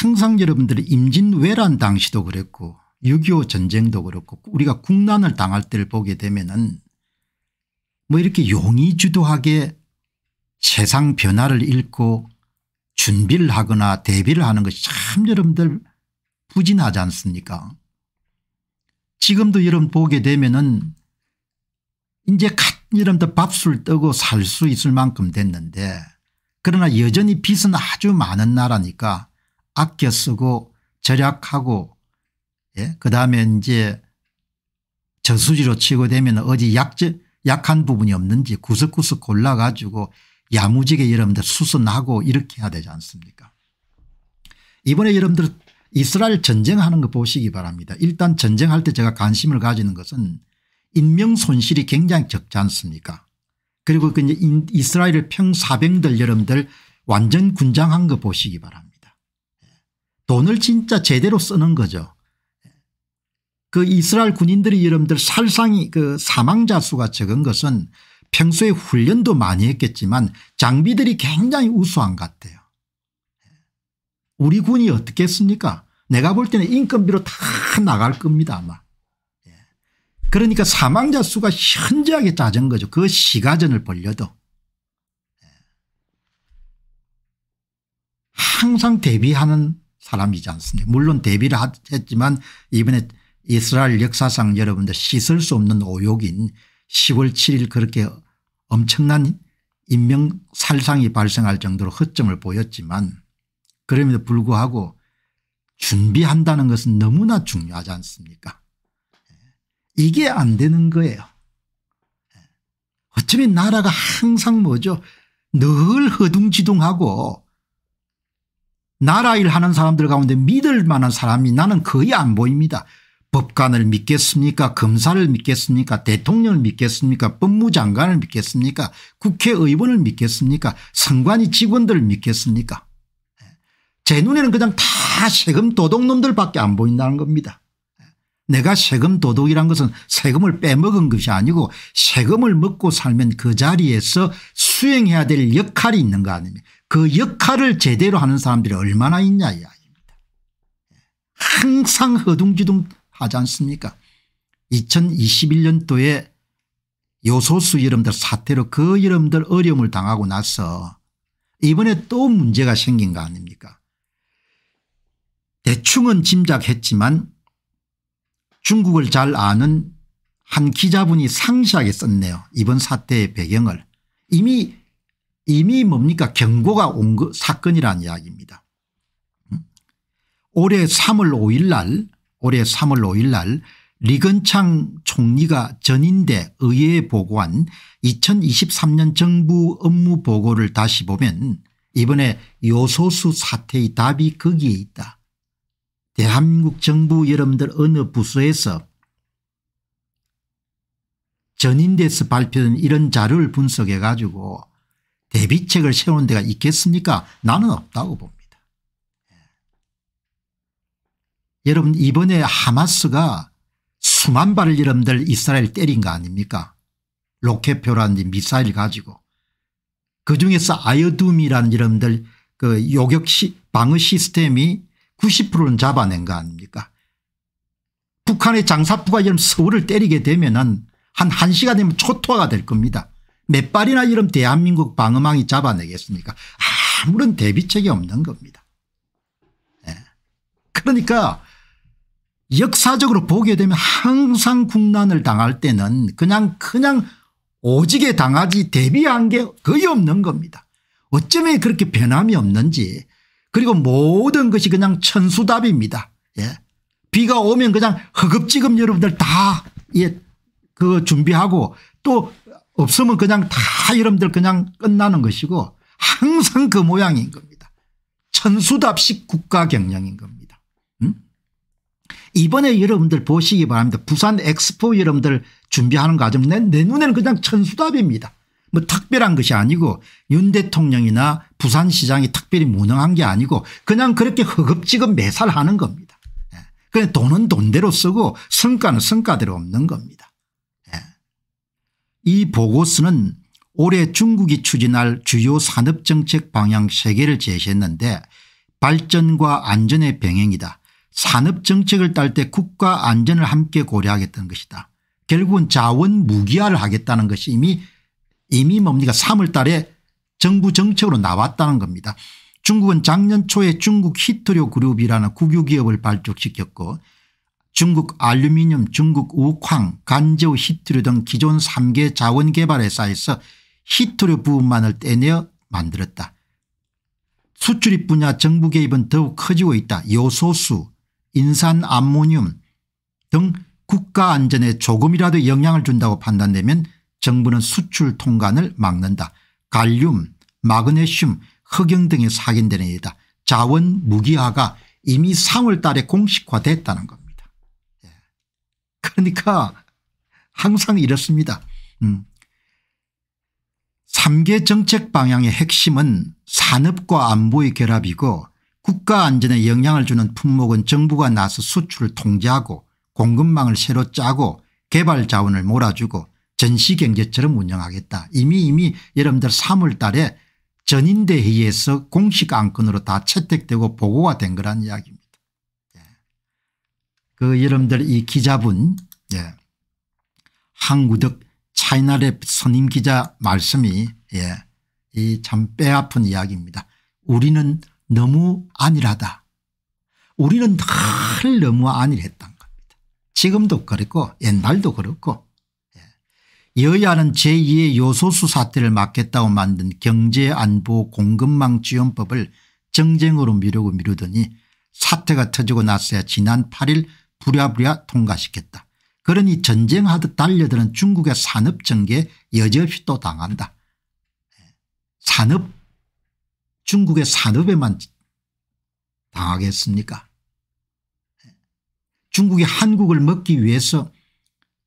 항상 여러분들이 임진왜란 당시도 그랬고 6.25 전쟁도 그렇고 우리가 국난을 당할 때를 보게 되면은 뭐 이렇게 용이 주도하게 세상 변화를 읽고 준비를 하거나 대비를 하는 것이 참 여러분들 부진하지 않습니까 지금도 여러분 보게 되면은 이제 갓 여러분들 밥술 뜨고 살 수 있을 만큼 됐는데 그러나 여전히 빚은 아주 많은 나라니까 아껴 쓰고 절약하고 예? 그다음에 이제 저수지로 치고 되면 어디 약제, 약한 부분이 없는지 구석구석 골라 가지고 야무지게 여러분들 수선하고 이렇게 해야 되지 않습니까 이번에 여러분들 이스라엘 전쟁하는 거 보시기 바랍니다. 일단 전쟁할 때 제가 관심을 가지는 것은 인명 손실이 굉장히 적지 않습니까 그리고 그 이제 이스라엘의 평사병들 여러분들 완전 군장한 거 보시기 바랍니다. 돈을 진짜 제대로 쓰는 거죠. 그 이스라엘 군인들이 여러분들 살상이 그 사망자 수가 적은 것은 평소에 훈련도 많이 했겠지만 장비들이 굉장히 우수한 것 같아요. 우리 군이 어떻겠습니까 내가 볼 때는 인건비로 다 나갈 겁니다 아마. 예. 그러니까 사망자 수가 현저하게 작은 거죠. 그 시가전을 벌려도. 예. 항상 대비하는 사람이지 않습니까 물론 대비를 했지만 이번에 이스라엘 역사상 여러분들 씻을 수 없는 오욕인 10월 7일 그렇게 엄청난 인명 살상이 발생할 정도로 허점을 보였지만 그럼에도 불구하고 준비한다는 것은 너무나 중요하지 않습니까 예. 이게 안 되는 거예요. 예. 어차피 나라가 항상 뭐죠 늘 허둥지둥하고 나라 일 하는 사람들 가운데 믿을 만한 사람이 나는 거의 안 보입니다. 법관을 믿겠습니까 검사를 믿겠습니까 대통령을 믿겠습니까 법무장관을 믿겠습니까 국회의원을 믿겠습니까 선관위 직원들을 믿겠습니까 제 눈에는 그냥 다 세금 도둑놈들밖에 안 보인다는 겁니다. 내가 세금 도둑이란 것은 세금을 빼먹은 것이 아니고 세금을 먹고 살면 그 자리에서 수행해야 될 역할이 있는 거 아닙니까 그 역할을 제대로 하는 사람들이 얼마나 있냐 이야기니다 항상 허둥지둥 하지 않습니까 2021년도에 요소수 여러분들 사태로 그 여러분들 어려움을 당하고 나서 이번에 또 문제가 생긴 거 아닙니까 대충은 짐작했지만 중국을 잘 아는 한 기자분이 상세하게 썼네요. 이번 사태의 배경을. 이미 이미 뭡니까 경고가 온 사건이란 이야기입니다. 음? 올해 3월 5일 날 올해 3월 5일 날 리건창 총리가 전인대 의회에 보고한 2023년 정부 업무 보고를 다시 보면 이번에 요소수 사태의 답이 거기에 있다. 대한민국 정부 여러분들 어느 부서에서 전인대에서 발표된 이런 자료를 분석해 가지고 대비책을 세우는 데가 있겠습니까 나는 없다고 봅니다. 예. 여러분 이번에 하마스가 수만 발을 여러분들 이스라엘 때린 거 아닙니까 로켓표라든 미사일 가지고 그중에서 아이어둠이라는 여러분들 그 요격 시, 방어 시스템이 90%는 잡아낸 거 아닙니까 북한의 장사포가 여러분 서울을 때리게 되면 한 1시간 되면 초토화가 될 겁니다. 몇 발이나 이런 대한민국 방어망이 잡아내겠습니까 아무런 대비책이 없는 겁니다. 네. 그러니까 역사적으로 보게 되면 항상 국난을 당할 때는 그냥 그냥 오지게 당하지 대비한 게 거의 없는 겁니다. 어쩌면 그렇게 변함이 없는지 그리고 모든 것이 그냥 천수답입니다. 예. 비가 오면 그냥 허겁지겁 여러분들 다 예, 그 준비하고 또 없으면 그냥 다 여러분들 그냥 끝나는 것이고 항상 그 모양인 겁니다. 천수답식 국가 경영인 겁니다. 음? 이번에 여러분들 보시기 바랍니다. 부산 엑스포 여러분들 준비하는 과정 내, 내 눈에는 그냥 천수답입니다. 뭐 특별한 것이 아니고 윤 대통령이나 부산시장이 특별히 무능한 게 아니고 그냥 그렇게 허겁지겁 매살하는 겁니다. 예. 그냥 돈은 돈대로 쓰고 성과는 성과대로 없는 겁니다. 이 보고서는 올해 중국이 추진할 주요 산업정책 방향 3개를 제시했는데 발전과 안전의 병행이다. 산업정책을 딸 때 국가 안전을 함께 고려하겠다는 것이다. 결국은 자원 무기화를 하겠다는 것이 이미 이미 뭡니까 3월 달에 정부 정책으로 나왔다는 겁니다. 중국은 작년 초에 중국 히트료 그룹이라는 국유기업을 발족시켰고 중국 알루미늄 중국 우황 간제우 히트류 등 기존 3개 자원개발회사에서 히트류 부분만을 떼내어 만들었다. 수출입 분야 정부 개입은 더욱 커지고 있다. 요소수 인산 암모늄 등 국가 안전에 조금이라도 영향을 준다고 판단되면 정부는 수출 통관을 막는다. 갈륨 마그네슘 흑염 등이 사견되는 일이다. 자원 무기화가 이미 3월 달에 공식화됐다는 것. 그러니까 항상 이렇습니다. 음. 3개 정책 방향의 핵심은 산업과 안보의 결합이고 국가 안전에 영향을 주는 품목은 정부가 나서 수출을 통제하고 공급망을 새로 짜고 개발 자원을 몰아주고 전시경제처럼 운영하겠다. 이미 이미 여러분들 3월 달에 전인대회의에서 공식 안건으로 다 채택되고 보고가 된 거란 이야기입니다. 그 여러분들 이 기자분 예. 한구덕 차이나랩 선임 기자 말씀이 예. 이참 빼아픈 이야기입니다. 우리는 너무 안일하다. 우리는 늘 너무 안일했던 겁니다. 지금도 그렇고 옛날도 그렇고 예. 여야는 제2의 요소수 사태를 막겠다고 만든 경제안보 공급망 지원법을 정쟁으로 미루고 미루더니 사태가 터지고 났어야 지난 8일 부랴부랴 통과시켰다. 그러니 전쟁하듯 달려드는 중국의 산업전개 여지없이 또 당한다. 산업 중국의 산업에만 당하겠습니까 중국이 한국을 먹기 위해서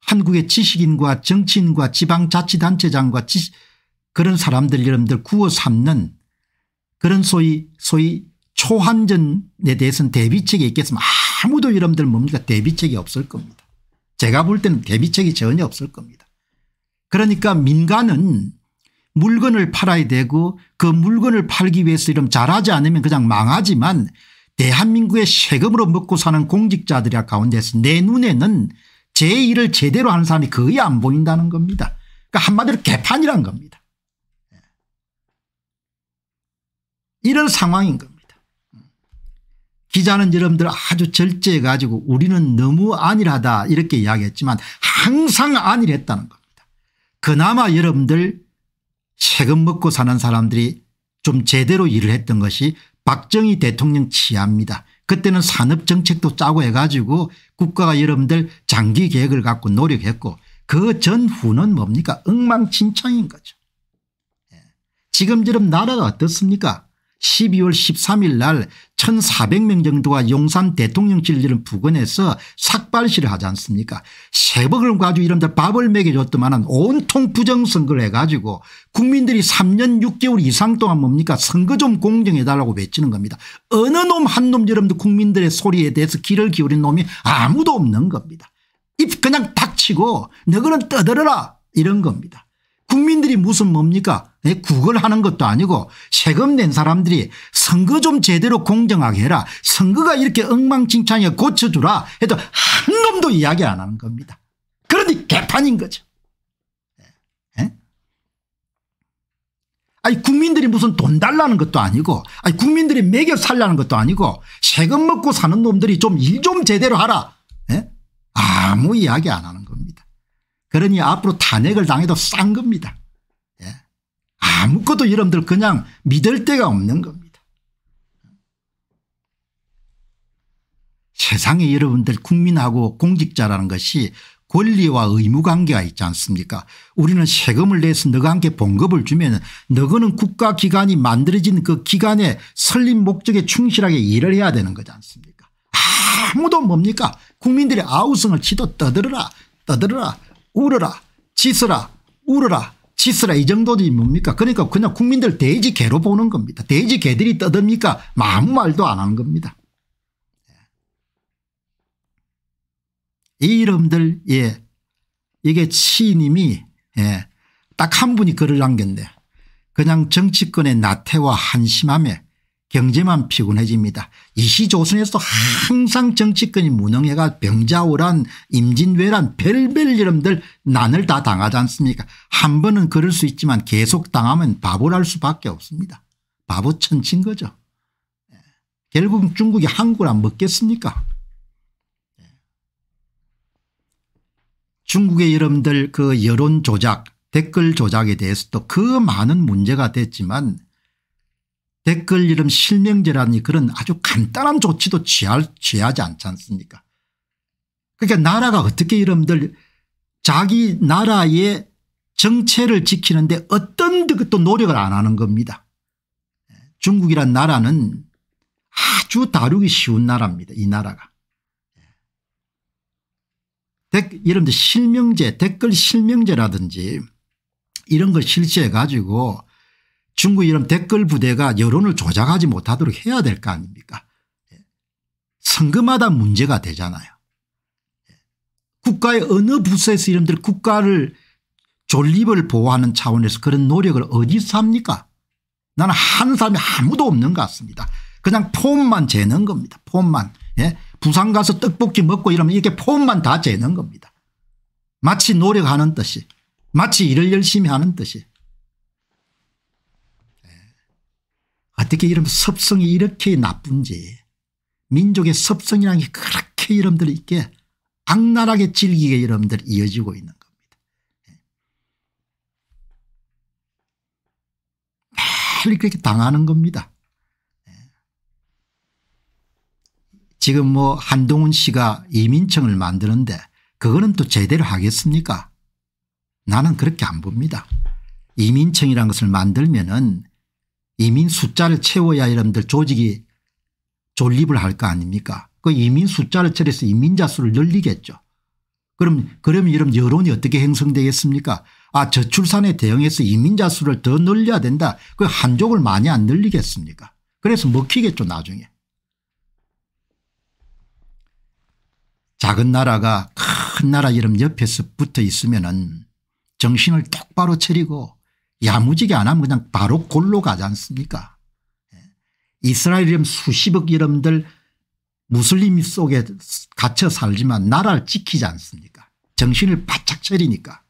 한국의 지식인과 정치인과 지방자치단체장과 지, 그런 사람들 여러분들 구워 삼는 그런 소위 소위 초한전에 대해서는 대비책이 있겠지만 아무도 여러분들 뭡니까 대비책이 없을 겁니다. 제가 볼 때는 대비책이 전혀 없을 겁니다. 그러니까 민간은 물건을 팔아야 되고 그 물건을 팔기 위해서 이런 잘하지 않으면 그냥 망하지만 대한민국의 세금으로 먹고 사는 공직자들이 가운데서 내 눈에는 제 일을 제대로 하는 사람이 거의 안 보인다는 겁니다. 그러니까 한마디로 개판이란 겁니다. 예. 이런 상황인 겁니다. 기자는 여러분들 아주 절제해 가지고 우리는 너무 안일하다 이렇게 이야기했지만 항상 안일했다는 겁니다. 그나마 여러분들 세금 먹고 사는 사람들이 좀 제대로 일을 했던 것이 박정희 대통령 치하입니다. 그때는 산업정책도 짜고 해가지고 국가가 여러분들 장기계획을 갖고 노력했고 그 전후는 뭡니까 엉망진창인 거죠. 예. 지금 저럼 나라가 어떻습니까 12월 13일 날 1400명 정도가 용산 대통령실 이런 부근에서 삭발실을 하지 않습니까 세복을 가지고 이런들 밥을 먹여줬더만은 온통 부정선거를 해가지고 국민들이 3년 6개월 이상 동안 뭡니까 선거 좀 공정해달라고 외치는 겁니다. 어느 놈 한 놈 여러분들 국민들의 소리에 대해서 귀를 기울인 놈이 아무도 없는 겁니다. 입 그냥 닥치고 너그는 떠들어라 이런 겁니다. 국민들이 무슨 뭡니까 구걸 예, 하는 것도 아니고 세금 낸 사람들이 선거 좀 제대로 공정하게 해라 선거가 이렇게 엉망진창에 고쳐주라 해도 한 놈도 이야기 안 하는 겁니다. 그런데 개판인 거죠. 예? 예? 아니 국민들이 무슨 돈 달라는 것도 아니고 아니 국민들이 매겨 살라는 것도 아니고 세금 먹고 사는 놈들이 좀 일좀 좀 제대로 하라. 에? 아무 이야기 안 하는 그러니 앞으로 탄핵을 당해도 싼 겁니다. 예. 아무것도 여러분들 그냥 믿을 데가 없는 겁니다. 세상에 여러분들 국민하고 공직자라는 것이 권리와 의무관계가 있지 않습니까 우리는 세금을 내서 너가 함께 봉급을 주면 너거는 국가기관이 만들어진 그 기관의 설립 목적에 충실하게 일을 해야 되는 거지 않습니까 아무도 뭡니까 국민들이 아우성을 치도 떠들어라 떠들어라 울어라 짖어라 울어라 짖어라이 정도지 뭡니까 그러니까 그냥 국민들 돼지 개로 보는 겁니다. 돼지 개들이 떠듭니까 아무 말도 안 한 겁니다. 예. 이 이름들 예 이게 시인님이 예. 딱 한 분이 글을 남겼네. 그냥 정치권의 나태와 한심함에 경제만 피곤해집니다. 이시조선에서 항상 정치권이 무능해가 병자호란 임진왜란 별별 이름들 난을 다 당하지 않습니까 한 번은 그럴 수 있지만 계속 당하면 바보랄 수밖에 없습니다. 바보 천친 거죠. 예. 결국 중국이 한국을 안 먹겠습니까 예. 중국의 여러분들 그 여론 조작 댓글 조작에 대해서도 그 많은 문제가 됐지만 댓글 이름 실명제라니 그런 아주 간단한 조치도 취할, 취하지 않지 않습니까 그러니까 나라가 어떻게 이름들 자기 나라의 정체를 지키는데 어떤 것도 그 노력을 안 하는 겁니다. 중국이란 나라는 아주 다루기 쉬운 나라입니다. 이 나라가. 이름들 실명제 댓글 실명제라든지 이런 걸 실시해 가지고 중국 이런 댓글 부대가 여론을 조작하지 못하도록 해야 될 거 아닙니까 예. 선거마다 문제가 되잖아요. 예. 국가의 어느 부서에서 이름들 국가를 존립을 보호하는 차원에서 그런 노력을 어디서 합니까 나는 하 사람이 아무도 없는 것 같습니다. 그냥 폼만 재는 겁니다. 폼만. 예? 부산 가서 떡볶이 먹고 이러면 이렇게 폼만 다 재는 겁니다. 마치 노력하는 듯이 마치 일을 열심히 하는 듯이 어떻게 이런 섭성이 이렇게 나쁜지 민족의 섭성이라는 게 그렇게 여러분들 있게 악랄하게 질기게 여러분들 이어지고 있는 겁니다. 매일 그렇게 당하는 겁니다. 지금 뭐 한동훈 씨가 이민청을 만드는데 그거는 또 제대로 하겠습니까 나는 그렇게 안 봅니다. 이민청이라는 것을 만들면은 이민 숫자를 채워야 여러분들 조직이 존립을 할 거 아닙니까 그 이민 숫자를 채워서 이민자 수를 늘리겠죠. 그럼 그럼면 여러분 여론이 어떻게 형성되겠습니까 아 저출산에 대응해서 이민자 수를 더 늘려야 된다. 그 한족을 많이 안 늘리겠습니까 그래서 먹히겠죠 나중에. 작은 나라가 큰 나라 이름 옆에서 붙어 있으면 은 정신을 똑바로 차리고 야무지게 안 하면 그냥 바로 골로 가지 않습니까 예. 이스라엘 이름 수십억 이름들 무슬림 속에 갇혀 살지만 나라를 지키지 않습니까 정신을 바짝 차리니까